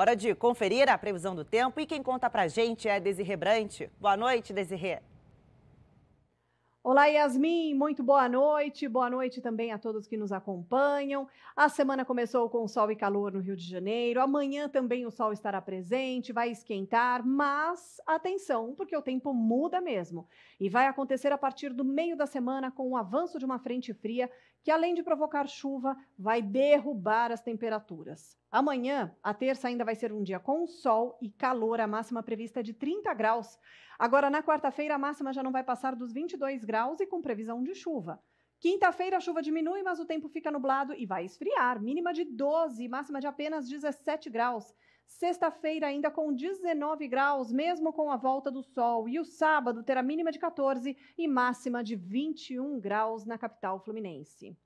Hora de conferir a previsão do tempo e quem conta pra gente é Desirrebrante. Brante. Boa noite, Desirre. Olá, Yasmin, muito boa noite. Boa noite também a todos que nos acompanham. A semana começou com sol e calor no Rio de Janeiro. Amanhã também o sol estará presente, vai esquentar, mas atenção, porque o tempo muda mesmo. E vai acontecer a partir do meio da semana com o avanço de uma frente fria que, além de provocar chuva, vai derrubar as temperaturas. Amanhã, a terça ainda vai ser um dia com sol e calor. A máxima prevista é de 30 graus. Agora, na quarta-feira, a máxima já não vai passar dos 22 graus graus e com previsão de chuva. Quinta-feira a chuva diminui, mas o tempo fica nublado e vai esfriar, mínima de 12, máxima de apenas 17 graus. Sexta-feira ainda com 19 graus, mesmo com a volta do sol, e o sábado terá mínima de 14 e máxima de 21 graus na capital fluminense.